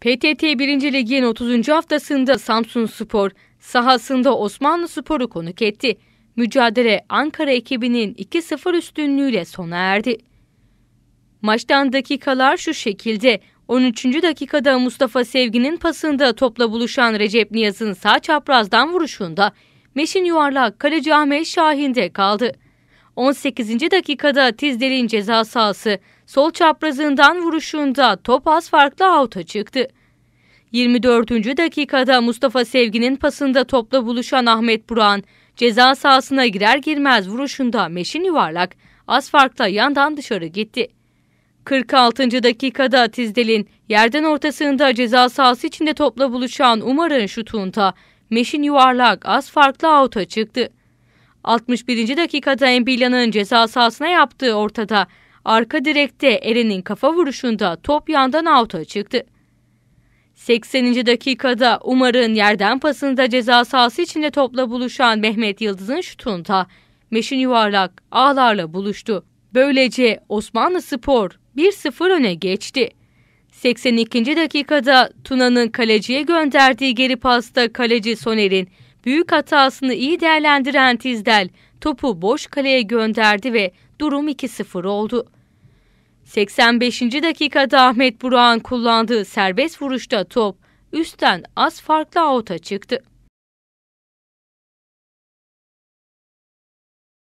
PTT 1. Lig'in 30. haftasında Samsun Spor sahasında Osmanlı Spor'u konuk etti. Mücadele Ankara ekibinin 2-0 üstünlüğüyle sona erdi. Maçtan dakikalar şu şekilde. 13. dakikada Mustafa Sevgi'nin pasında topla buluşan Recep Niyaz'ın sağ çaprazdan vuruşunda Meşin yuvarlak kaleci Ahmet Şahin'de kaldı. 18. dakikada Tizdel'in ceza sahası sol çaprazından vuruşunda top az farklı out'a çıktı. 24. dakikada Mustafa Sevgi'nin pasında topla buluşan Ahmet Buran ceza sahasına girer girmez vuruşunda meşin yuvarlak az farkla yandan dışarı gitti. 46. dakikada Tizdel'in yerden ortasında ceza sahası içinde topla buluşan Umar'ın şutunda meşin yuvarlak az farklı out'a çıktı. 61. dakikada Embilla'nın ceza sahasına yaptığı ortada arka direkte Eren'in kafa vuruşunda top yandan out'a çıktı. 80. dakikada Umar'ın yerden pasında ceza sahası içinde topla buluşan Mehmet Yıldız'ın şutunda meşin yuvarlak ağlarla buluştu. Böylece Osmanlı Spor 1-0 öne geçti. 82. dakikada Tuna'nın kaleciye gönderdiği geri pasta kaleci Soner'in Büyük hatasını iyi değerlendiren Tizdel topu boş kaleye gönderdi ve durum 2-0 oldu. 85. dakikada Ahmet Burak'ın kullandığı serbest vuruşta top üstten az farklı avuta çıktı.